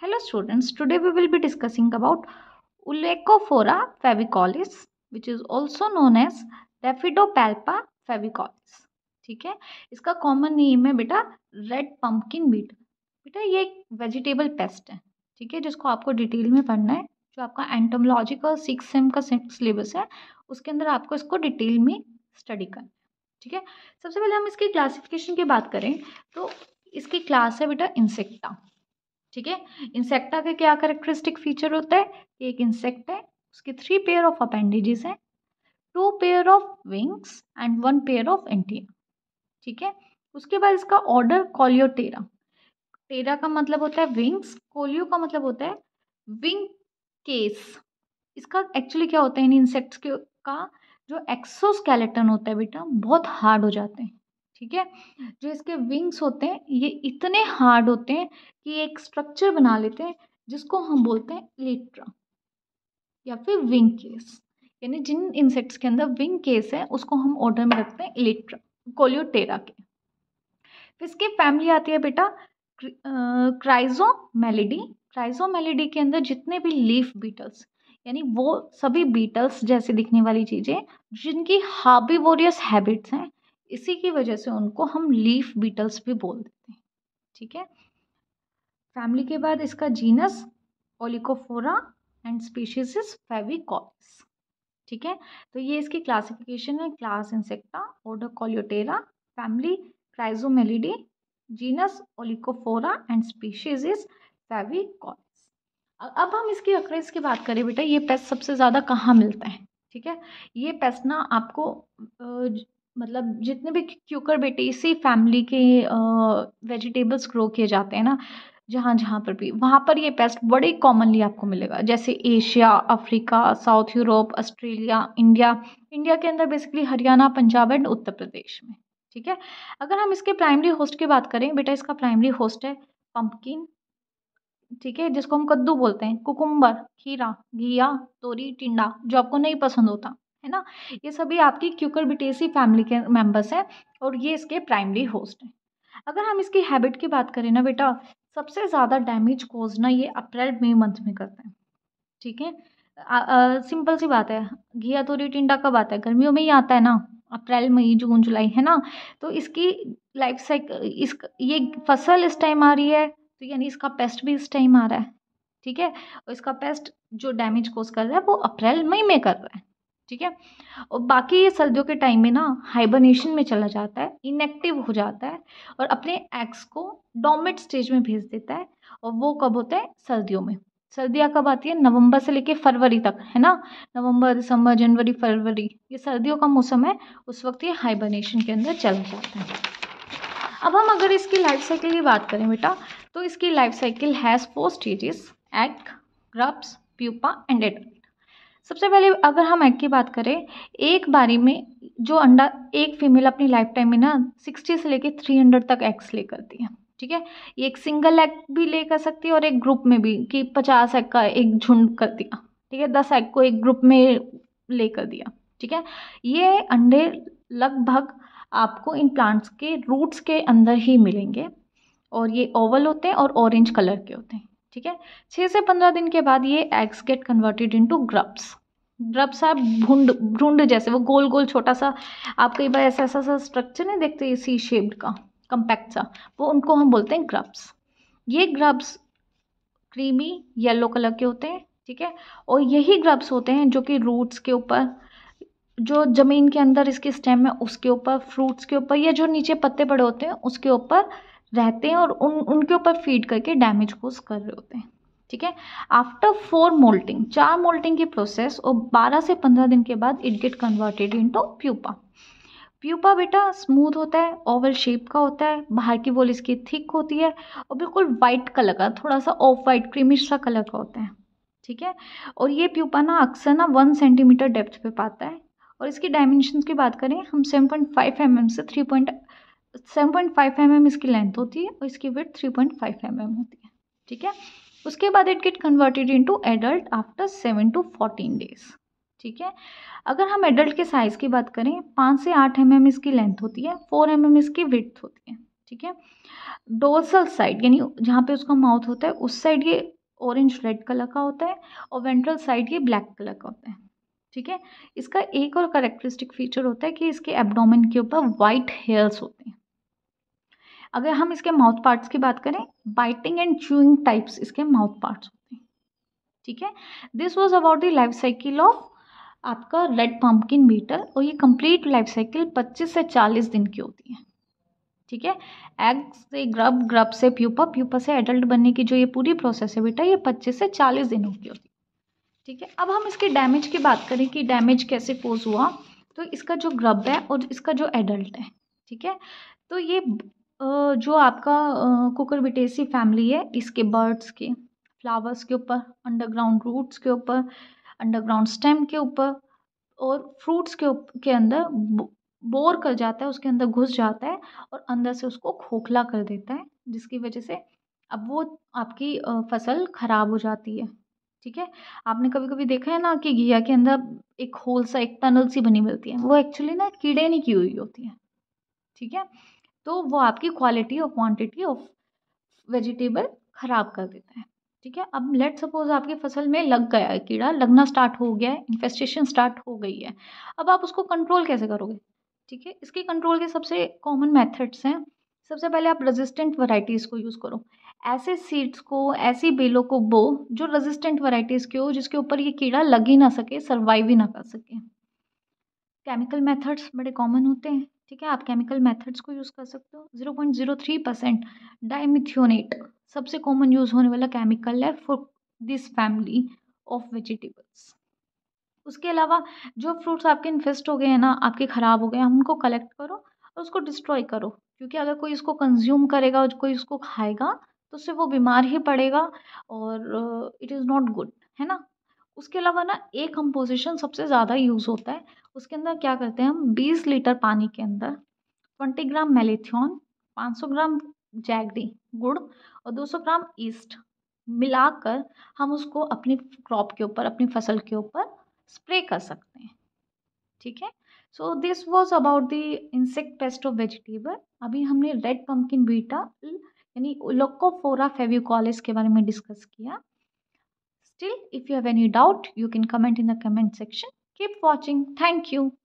Hello students, today we will be discussing about Ulecophora फेविकॉलिस which is also known as Daffidopalpa फेविकॉलिस ठीक है इसका common name है बेटा red pumpkin beat बेटा ये एक वेजिटेबल पेस्ट है ठीक है जिसको आपको डिटेल में पढ़ना है जो आपका एंटोमोलॉजिकल सिक्स सेम का सिलेबस है उसके अंदर आपको इसको डिटेल में स्टडी करना है ठीक है सबसे पहले हम इसकी क्लासिफिकेशन की बात करें तो इसकी क्लास है बेटा इंसेक्टा ठीक है इंसेक्टा के क्या करेक्टरिस्टिक फीचर होता है कि एक इंसेक्ट है उसके थ्री पेयर ऑफ अपेंडेजेस हैं two pair of wings and one pair of antennae ठीक है उसके बाद इसका ऑर्डर कोलियोटेरा टेरा का मतलब होता है विंग्स कोलियो का मतलब होता है विंग केस इसका एक्चुअली क्या होता है इन इंसेक्ट्स के का जो एक्सोस्केलेटन होता है बेटा बहुत हार्ड हो जाते हैं ठीक है जो इसके विंग्स होते हैं ये इतने हार्ड होते हैं कि एक स्ट्रक्चर बना लेते हैं जिसको हम बोलते हैं इलेक्ट्रा या फिर विंग केस यानी जिन इंसेक्ट्स के अंदर विंग केस है उसको हम ऑर्डर में रखते हैं इलेक्ट्रा कोलियोटेरा के फिर इसके फैमिली आती है बेटा क्राइजो मेलेडी क्राइजो मेलेडी के अंदर जितने भी लीफ बीटल्स यानी वो सभी बीटल्स जैसे दिखने वाली चीज़ें जिनकी हाबीवोरियस हैबिट्स हैं इसी की वजह से उनको हम लीफ बीटल्स भी बोल देते हैं ठीक है फैमिली के बाद इसका genus Aulacophora and species is foveicollis ठीक है तो ये इसकी क्लासिफिकेशन है क्लास इंसेक्टा ओडो Coleoptera family Chrysomelidae genus Aulacophora and species is foveicollis अब हम इसकी अक्रेस की बात करें बेटा ये पेस्ट सबसे ज़्यादा कहाँ मिलता है ठीक है ये पेस्ट ना आपको मतलब जितने भी इसी फैमिली के वेजिटेबल्स ग्रो किए जाते हैं ना जहाँ जहाँ पर भी वहाँ पर ये पेस्ट बड़े कॉमनली आपको मिलेगा जैसे Asia Africa south Europe Australia India India के अंदर बेसिकली हरियाणा पंजाब एंड उत्तर प्रदेश में ठीक है अगर हम इसके प्राइमरी होस्ट की बात करें बेटा इसका प्राइमरी होस्ट है पम्पकिन ठीक है जिसको हम कद्दू बोलते हैं कुकुम्बर खीरा घिया तोरी टिंडा जो आपको नहीं पसंद होता है ना ये सभी आपकी क्यूकरबिटेसी फैमिली के मेम्बर्स हैं और ये इसके प्राइमरी होस्ट हैं अगर हम इसकी हैबिट की बात करें ना बेटा सबसे ज़्यादा डैमेज कोज ना ये अप्रैल मई मंथ में करते हैं ठीक है सिंपल सी बात है घिया तोरी टिंडा कब आता है गर्मियों में ही आता है ना अप्रैल मई जून जुलाई है ना तो इसकी लाइफ साइकिल इस ये फसल इस टाइम आ रही है तो यानी इसका पेस्ट भी इस टाइम आ रहा है ठीक है और इसका पेस्ट जो डैमेज कोज कर रहा है वो अप्रैल मई में कर रहा है ठीक है और बाकी ये सर्दियों के टाइम में ना हाइबरनेशन में चला जाता है इनएक्टिव हो जाता है और अपने एग्स को डोमेट स्टेज में भेज देता है और वो कब होता है सर्दियों में सर्दियाँ कब आती है नवंबर से लेके फरवरी तक है ना नवंबर दिसंबर जनवरी फरवरी ये सर्दियों का मौसम है उस वक्त ये हाइबरनेशन के अंदर चला जाता है अब हम अगर इसकी लाइफ साइकिल की बात करें बेटा तो इसकी life cycle has four stages egg grubs pupa and adult सबसे पहले अगर हम एग की बात करें एक बारी में जो अंडा एक फीमेल अपनी लाइफ टाइम में ना सिक्सटी से लेके थ्री हंड्रेड तक एग्स ले करती है ठीक है एक सिंगल एग भी ले कर सकती है और एक ग्रुप में भी कि पचास एग का एक झुंड कर दिया ठीक है दस एग को एक ग्रुप में ले कर दिया ठीक है ये अंडे लगभग आपको इन प्लांट्स के रूट्स के अंदर ही मिलेंगे और ये ओवल होते हैं और ऑरेंज कलर के होते हैं ठीक है छः से पंद्रह दिन के बाद ये eggs get converted into grubs grubs आप भूड भ्रूंड जैसे वो गोल गोल छोटा सा आप कई बार ऐसा ऐसा सा स्ट्रक्चर नहीं देखते सी शेप्ड का कम्पैक्ट सा वो उनको हम बोलते हैं ग्रब्स ये ग्रब्स क्रीमी येलो कलर के होते हैं ठीक है और यही ग्रब्स होते हैं जो कि रूट्स के ऊपर जो ज़मीन के अंदर इसके स्टेम है उसके ऊपर फ्रूट्स के ऊपर या जो नीचे पत्ते पड़े होते हैं उसके ऊपर रहते हैं और उन उनके ऊपर फीड करके डैमेज कोज कर रहे होते हैं ठीक है आफ्टर फोर मोल्टिंग चार मोल्टिंग की प्रोसेस और बारह से पंद्रह दिन के बाद it get converted into pupa pupa बेटा स्मूथ होता है ओवल शेप का होता है बाहर की वोल इसकी थिक होती है और बिल्कुल वाइट कलर का थोड़ा सा ऑफ वाइट क्रीमिश सा कलर का होता है ठीक है और ये प्यूपा ना अक्सर ना वन सेंटीमीटर डेप्थ पे पाता है और इसकी डायमेंशन की बात करें हम सेवन पॉइंट फाइव एम से three point seven point five M M इसकी लेंथ होती है और इसकी width three point five M M होती है ठीक है उसके बाद it get converted into adult after seven to fourteen days ठीक है अगर हम एडल्ट के साइज़ की बात करें पाँच से आठ एम एम इसकी लेंथ होती है फोर एम एम इसकी विथ होती है ठीक है डोसल साइड यानी जहाँ पे उसका माउथ होता है उस साइड ये ऑरेंज रेड कलर का होता है और वेंट्रल साइड ये ब्लैक कलर का होता है ठीक है इसका एक और करेक्टरिस्टिक फीचर होता है कि इसके एब्डोमेन के ऊपर वाइट हेयर्स होते हैं अगर हम इसके माउथ पार्ट्स की बात करें बाइटिंग एंड च्यूइंग टाइप्स इसके माउथ पार्ट्स होते हैं ठीक है this was about the life cycle of आपका रेड पम्पकिन बीटल और ये कंप्लीट लाइफ साइकिल 25 से 40 दिन की होती है ठीक है एग से ग्रब ग्रब से प्यूपा प्यूपा से एडल्ट बनने की जो ये पूरी प्रोसेस है बेटा ये 25 से 40 दिनों की होती है ठीक है अब हम इसके डैमेज की बात करें कि डैमेज कैसे कोज हुआ तो इसका जो ग्रब है और इसका जो एडल्ट है ठीक है तो ये जो आपका बिटेसी फैमिली है इसके बर्ड्स के फ्लावर्स के ऊपर अंडरग्राउंड रूट्स के ऊपर अंडरग्राउंड स्टेम के ऊपर और फ्रूट्स के के अंदर बोर कर जाता है उसके अंदर घुस जाता है और अंदर से उसको खोखला कर देता है जिसकी वजह से अब वो आपकी फसल ख़राब हो जाती है ठीक है आपने कभी कभी देखा है ना कि घिया के अंदर एक होल सा एक टनल सी बनी मिलती है वो एक्चुअली ना कीड़े नहीं की हुई होती है ठीक है तो वो आपकी क्वालिटी और क्वांटिटी ऑफ वेजिटेबल ख़राब कर देता है ठीक है अब लेट सपोज आपकी फसल में लग गया है कीड़ा लगना स्टार्ट हो गया है इन्फेस्टेशन स्टार्ट हो गई है अब आप उसको कंट्रोल कैसे करोगे ठीक है इसके कंट्रोल के सबसे कॉमन मेथड्स हैं सबसे पहले आप रेजिस्टेंट वैरायटीज़ को यूज़ करो ऐसे सीड्स को ऐसी बेलों को बो जो रेजिस्टेंट वैरायटीज़ के हो जिसके ऊपर ये कीड़ा लग ही ना सके सर्वाइव ही ना कर सके केमिकल मेथड्स बड़े कॉमन होते हैं ठीक है आप केमिकल मेथड्स को यूज़ कर सकते हो zero point zero three percent dimethoate सबसे कॉमन यूज़ होने वाला केमिकल है for this family of vegetables उसके अलावा जो फ्रूट्स आपके इन्फेस्ट हो गए हैं ना आपके ख़राब हो गए हैं उनको कलेक्ट करो और उसको डिस्ट्रॉय करो क्योंकि अगर कोई उसको कंज्यूम करेगा और कोई उसको खाएगा तो उससे वो बीमार ही पड़ेगा और इट इज़ नॉट गुड है ना उसके अलावा ना एक कंपोजिशन सबसे ज़्यादा यूज़ होता है उसके अंदर क्या करते हैं हम बीस लीटर पानी के अंदर ट्वेंटी ग्राम मेलेथियन पाँच सौ ग्राम जैगडी गुड़ और दो सौ ग्राम ईस्ट मिलाकर हम उसको अपनी क्रॉप के ऊपर अपनी फसल के ऊपर स्प्रे कर सकते हैं ठीक है so this was about the insect pest of vegetable अभी हमने रेड पम्पकिन बीटा यानी लोकोफोरा फेविकॉलिस के बारे में डिस्कस किया Still, if you have any doubt, you can comment in the comment section. Keep watching. Thank you.